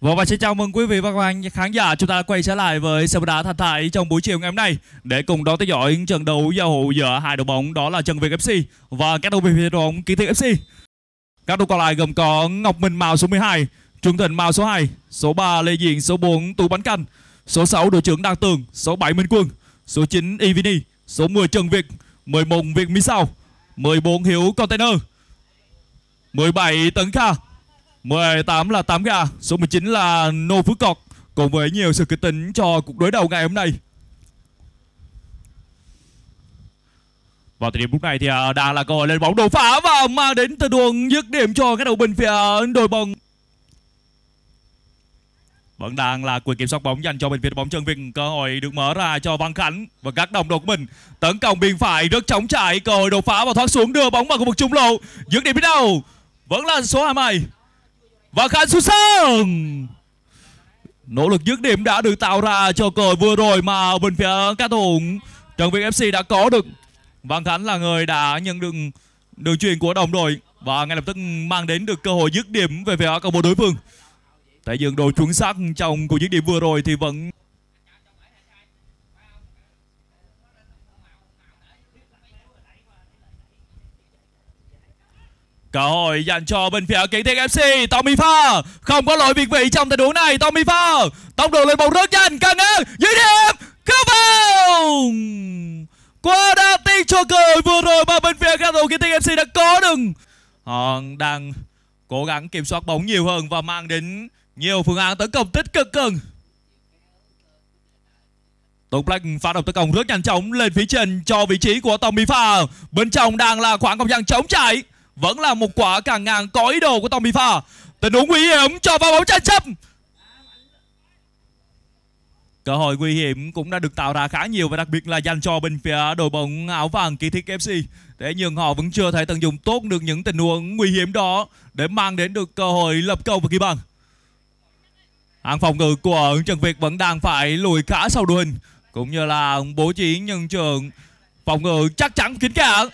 Vâng và xin chào mừng quý vị và các bạn khán giả chúng ta quay trở lại với sân đá thần thoại trong buổi chiều ngày hôm nay để cùng đón theo dõi trận đấu giao hữu giữa hai đội bóng đó là Trần Việt FC và các đồng đội đội bóng Kỹ thuật FC. Các đội còn lại gồm có Ngọc Minh Mào số 12, Trung Thịnh Mào số 2, số 3 Lê Diện số 4 Tú Bánh Canh, số 6 đội trưởng Đăng Tường, số 7 Minh Quân, số 9 Evini, số 10 Trần Việt, 11 Việt Mỹ Sao, 14 Hiếu Container, 17 Tấn Kha 18 là 8 gà, số 19 là Nô Phước Cọc cùng với nhiều sự kịch tính cho cuộc đối đầu ngày hôm nay. Vào thời điểm lúc này thì à, đang là cơ hội lên bóng đột phá và mang đến từ đường dứt điểm cho các đầu bình phía đội bóng. Vẫn đang là quyền kiểm soát bóng dành cho bên phía bóng chân viên cơ hội được mở ra cho Văn Khánh và các đồng đội của mình tấn công biên phải rất chóng chạy cơ hội đột phá và thoát xuống đưa bóng vào khu vực trung lộ dứt điểm biết đâu vẫn là số hai mươi và Khánh su sân Nỗ lực dứt điểm đã được tạo ra cho cờ vừa rồi mà bên phía các thủ Trần Việt FC đã có được Văn Khánh là người đã nhận được đường truyền của đồng đội Và ngay lập tức mang đến được cơ hội dứt điểm về phía cầu bộ đối phương Tại dường đồ chuẩn xác trong cuộc dứt điểm vừa rồi thì vẫn Cơ hội dành cho bên phía kiến thiết FC Tommy Pha Không có lỗi việt vị trong tình huống này Tommy Pha Tốc độ lên bóng rất nhanh Căng ngang Dưới điểm Không vào Quá đa tích cho cơ vừa rồi Mà bên phía Gato kiến thiết FC đã có được Họ đang cố gắng kiểm soát bóng nhiều hơn Và mang đến nhiều phương án tấn công tích cực hơn Tùng Black phá động tấn công rất nhanh chóng lên phía trên cho vị trí của Tommy Pha. Bên trong đang là khoảng không gian chống chạy vẫn là một quả cả ngàn có ý đồ của Tommy Pha Tình huống nguy hiểm cho vào bóng tranh chấp Cơ hội nguy hiểm cũng đã được tạo ra khá nhiều Và đặc biệt là dành cho bên phía đội bóng áo vàng kỳ thiết FC thế nhưng họ vẫn chưa thể tận dụng tốt được những tình huống nguy hiểm đó Để mang đến được cơ hội lập cầu và ghi bàn Hàng phòng ngự của ứng Trần Việt vẫn đang phải lùi khá sau đội hình Cũng như là bố trí nhân trường phòng ngự chắc chắn kín cả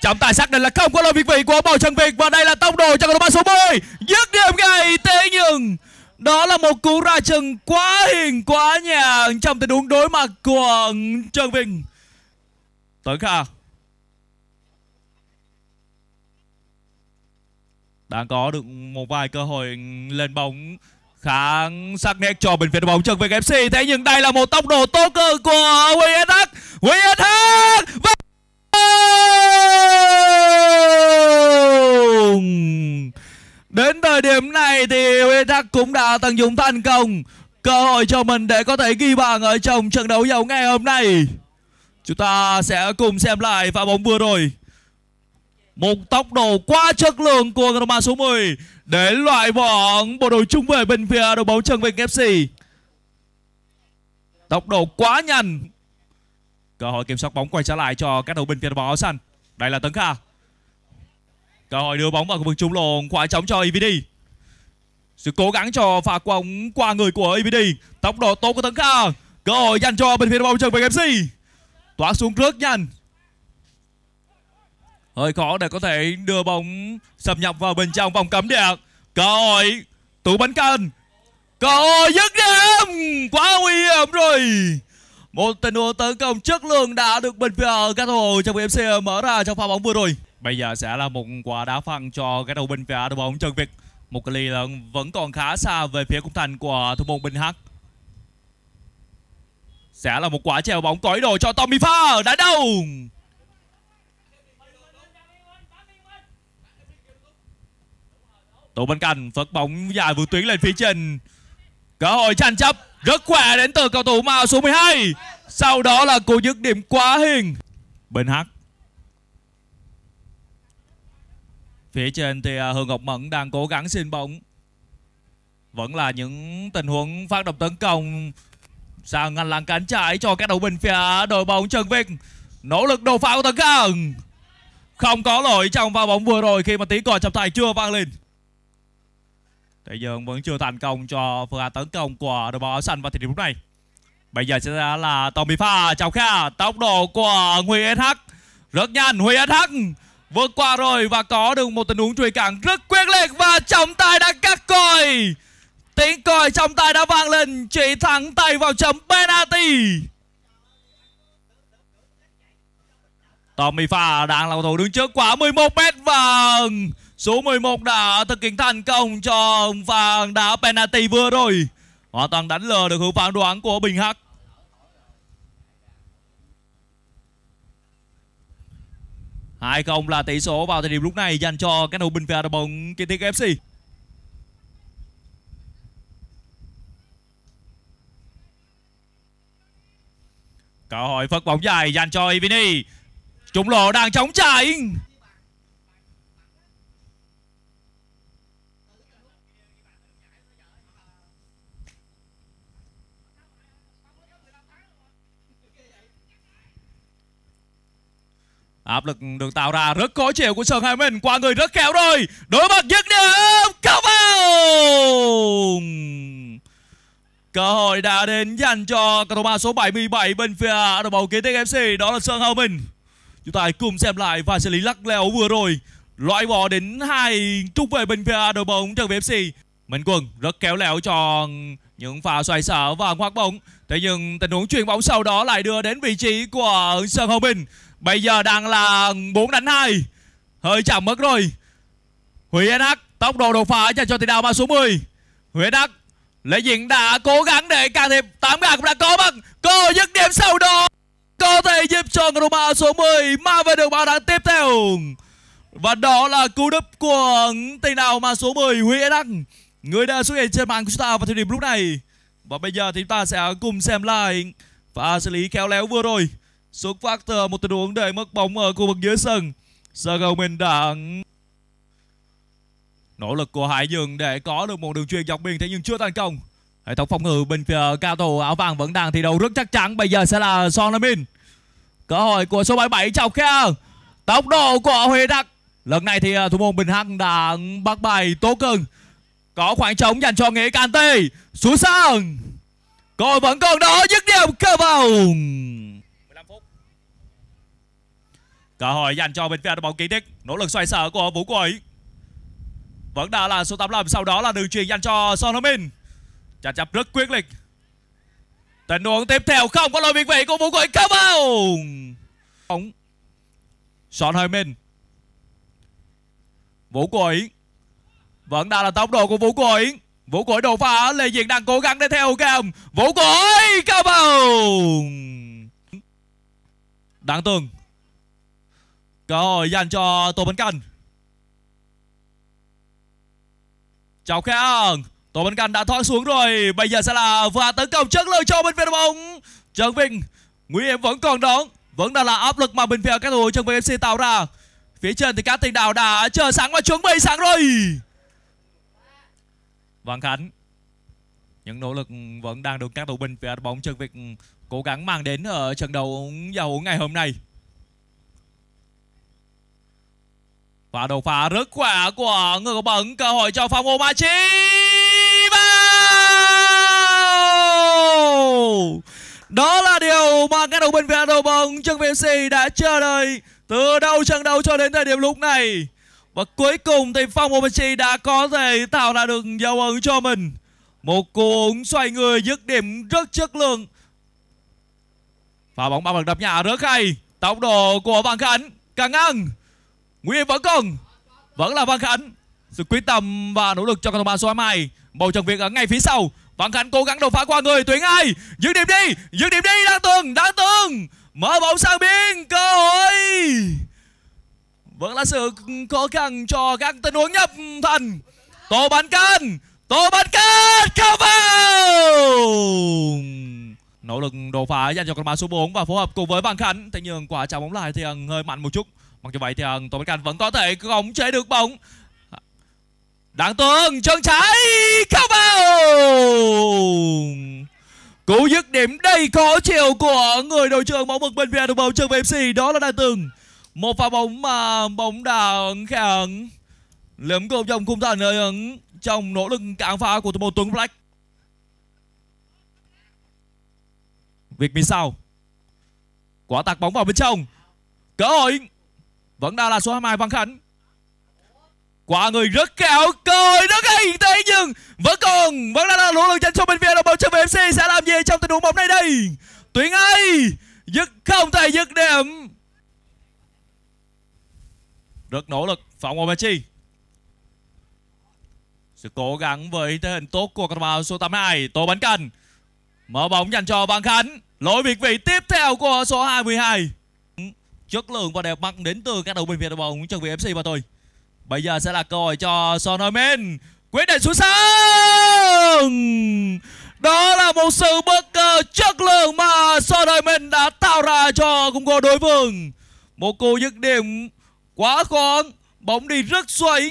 trọng tài xác định là không có lỗi việt vị của bầu trần việt và đây là tốc độ cho cầu thủ ba số 10 dứt điểm ngay thế nhưng đó là một cú ra chân quá hiền quá nhà trong tình huống đối mặt của trần việt tuấn kha đang có được một vài cơ hội lên bóng khá sắc nét cho bên phía bóng trần việt fc thế nhưng đây là một tốc độ tốt cơ của wsx tận dụng thành công cơ hội cho mình để có thể ghi bàn ở trong trận đấu giàu ngày hôm nay. Chúng ta sẽ cùng xem lại pha bóng vừa rồi. Một tốc độ quá chất lượng của Roma số 10 để loại bỏ bộ đội trung vệ bên phía đội bóng Trần Vinh FC. Tốc độ quá nhanh. Cơ hội kiểm soát bóng quay trở lại cho các đầu bên phía đội bóng áo xanh. Đây là Tấn Kha. Cơ hội đưa bóng vào khu vực trung lộ, quả trống cho EVD. Sự cố gắng cho pha qua ống qua người của ABD Tốc độ tốt của Tấn Kha Cơ hội dành cho bên phía bóng trường về MC Toát xuống trước nhanh Hơi khó để có thể đưa bóng xâm nhập vào bên trong vòng cấm đẹp Cơ hội Tủ bánh cân Cơ hội dứt điểm Quá nguy hiểm rồi Một tình huống tấn công chất lượng đã được bên phía Gato trong MC mở ra trong pha bóng vừa rồi Bây giờ sẽ là một quả đá phăng cho cái đầu bên phía đội bóng Trần Việt một cái ly là vẫn còn khá xa về phía cung thành của thủ môn Bình Hắc. Sẽ là một quả treo bóng cõi ý đồ cho Tommy Pha đã đâu. Tổ bên cạnh phật bóng dài vượt tuyến lên phía trên. Cơ hội tranh chấp rất khỏe đến từ cầu thủ màu số 12. Sau đó là cú dứt điểm quá hiền. bình Hắc Phía trên thì à, Hương Ngọc Mẫn đang cố gắng xin bóng Vẫn là những tình huống phát động tấn công Sang ngăn làng cánh trái cho các đội binh phía đội bóng Trần Việt Nỗ lực đột phá của Tấn công Không có lỗi trong pha bóng vừa rồi khi mà tiếng còi trọng tài chưa vang lên Thế nhưng vẫn chưa thành công cho pha tấn công của đội bóng xanh vào thời điểm lúc này Bây giờ sẽ là Tommy Pha, Chào Kha, tốc độ của Huy SH Rất nhanh, Huy SH vượt qua rồi và có được một tình huống truy cản rất quyết liệt và trọng tài đã cắt còi tiếng còi trọng tài đã vang lên chỉ thẳng tay vào chấm penalty Tommy Pha đang là cầu thủ đứng trước quả 11 mét và số 11 đã thực hiện thành công cho và đã penalty vừa rồi. Họ toàn đánh lờ được hướng phản đoán của Bình Hắc. hai không là tỷ số vào thời điểm lúc này dành cho cánh đầu binh và đội bóng Kỳ Tiên FC. Cơ hội phất bóng dài dành cho Ivini. Trung lộ đang chống chạy. áp lực được tạo ra rất khó chịu của sân hai mình qua người rất khéo rồi đối mặt dứt điểm cao vào cơ hội đã đến dành cho cầu thủ số 77 bên phía đội bóng kiến tích fc đó là sơn hào mình chúng ta hãy cùng xem lại và xử lý lắc léo vừa rồi loại bỏ đến hai trung vệ bên phía đội bóng trường fc Minh Quân rất kéo léo cho những pha xoay sở và ngoác bóng. Thế nhưng tình huống chuyển bóng sau đó lại đưa đến vị trí của Sơn Hồng Bình. Bây giờ đang là 4 đánh 2 Hơi chạm mất rồi Huy Đắc tốc độ đột phá dành cho tiền đạo mã số 10 Huy Đắc lễ Diện đã cố gắng để can thiệp 8 gà cũng đã có bằng Cô dứt điểm sau đó Có thể giúp cho roma số 10 Mà về được bàn thắng tiếp theo Và đó là cú đúp của tiền đạo mã số 10 Huy Đắc Người đã xuất hiện trên màn của chúng ta vào thời điểm lúc này Và bây giờ thì chúng ta sẽ cùng xem lại Và xử lý khéo léo vừa rồi Xuất phát từ một tình huống để mất bóng ở khu vực dưới sân. Sergio Minh nỗ lực của Hải Dương để có được một đường truyền dọc biên thế nhưng chưa thành công. Hệ thống phòng ngự bên phía cao thủ áo vàng vẫn đang thi đấu rất chắc chắn. Bây giờ sẽ là Son Lamin. Cơ hội của số 77 chọc khe. Tốc độ của Huy Đắc. Lần này thì à, thủ môn Bình Hằng đã bắt bài tố cưng. Có khoảng trống dành cho Nghĩa Canti. Xuống sân. còn vẫn còn đó dứt điểm cơ vào. Cơ hội dành cho bên phía đội bóng kiến tích Nỗ lực xoay sở của Vũ Quỷ Vẫn đã là số 85 Sau đó là đường truyền dành cho Son Heung-min Chặt chập rất quyết liệt Tình huống tiếp theo không có lỗi biên vị của Vũ Quỷ Cao vào Ông Son Heung-min Vũ Quỷ Vẫn đã là tốc độ của Vũ Quỷ Vũ Quỷ đột phá Lê Diện đang cố gắng để theo cam Vũ Quỷ Cao vào Đáng tường Cơ hội dành cho Tô Bánh Canh Chào Khẽ Ân Tô Bánh Canh đã thoát xuống rồi Bây giờ sẽ là và tấn công chất lượng cho bên phía đội bóng Trần Vinh Nguy hiểm vẫn còn đón Vẫn đang là áp lực mà bên phía các thủ Trần Vinh FC tạo ra Phía trên thì các tiền đạo đã chờ sẵn và chuẩn bị sẵn rồi Văn Khánh những nỗ lực vẫn đang được các thủ binh phía bóng chân việc cố gắng mang đến ở trận đấu giao hữu ngày hôm nay Và đầu phá rất khỏe của người có bóng cơ hội cho phòng Omachi vào Đó là điều mà các đồng bên phía đầu bóng Trương Viên đã chờ đợi Từ đầu trận đấu cho đến thời điểm lúc này Và cuối cùng thì phòng Omachi đã có thể tạo ra được dấu ấn cho mình Một cú ống xoay người dứt điểm rất chất lượng Và bóng bằng đập nhà rất hay Tốc độ của Văn Khánh Càng ngang Nguyên vẫn còn Vẫn là Văn Khánh Sự quyết tâm và nỗ lực cho các đồng bàn số 22 Bầu trận việc ở ngay phía sau Văn Khánh cố gắng đột phá qua người Tuyển ai Giữ điểm đi Giữ điểm đi Đăng Tường Đăng Tường Mở bóng sang biên Cơ hội Vẫn là sự khó khăn cho các tình huống nhập thành tổ Bánh Canh tổ Bánh Canh Cao vào Nỗ lực đột phá dành cho con mã số 4 và phối hợp cùng với Văn Khánh Thế nhưng quả trả bóng lại thì hơi mạnh một chút Mặc dù vậy thì uh, ờ, Tô Bách Canh vẫn có thể khống chế được bóng Đặng Tuấn chân trái cao vào Cú dứt điểm đầy khó chịu của người đội trưởng bóng mực bên phía Việt bóng trường FC đó là Đặng Tường Một pha bóng mà bóng đã khẽ liếm cùng trong khung thành trong nỗ lực cản phá của thủ môn Tuấn Black Việc mình sao Quả tạc bóng vào bên trong Cơ hội vẫn đang là số 22 Văn Khánh Quả người rất kẹo Cười rất hay thế nhưng Vẫn còn Vẫn đang là lỗ lực dành cho bên phía đồng bào cho VFC Sẽ làm gì trong tình huống bóng này đây tuyển ai Dứt không thể dứt điểm Rất nỗ lực phòng Phạm Omachi sự cố gắng với thể hình tốt của các bạn số 82 Tô Bánh Cần Mở bóng dành cho Văn Khánh Lỗi biệt vị tiếp theo của số 22 chất lượng và đẹp mắt đến từ các đầu binh Việt Nam bóng trong bị FC và tôi bây giờ sẽ là cơ hội cho Sonomen quyết định xuống sân đó là một sự bất ngờ chất lượng mà Sonomen đã tạo ra cho cung cô đối phương một cú dứt điểm quá khó bóng đi rất xoay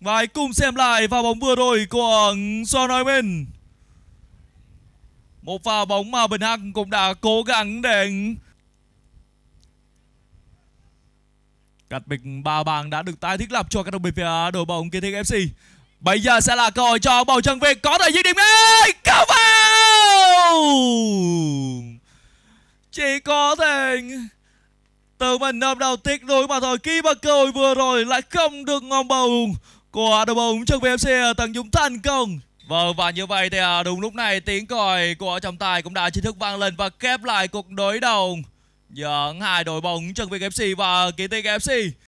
và hãy cùng xem lại pha bóng vừa rồi của Sonomen một pha bóng mà Bình Hằng cũng đã cố gắng để Cắt bịch ba bảng đã được tái thiết lập cho các đồng đội đội bóng kiến thiết FC. Bây giờ sẽ là cơ hội cho bầu Trần Việt có thể dứt điểm ngay. Cao vào! Chỉ có thể tự mình nộp đầu tiếc đối mà thôi. Khi mà cơ hội vừa rồi lại không được ngon bầu của đội bóng Trần Việt FC tận dụng thành công. Vâng và như vậy thì à, đúng lúc này tiếng còi của trọng tài cũng đã chính thức vang lên và kép lại cuộc đối đầu dẫn hai đội bóng Trần Việt FC và Kỳ Tinh FC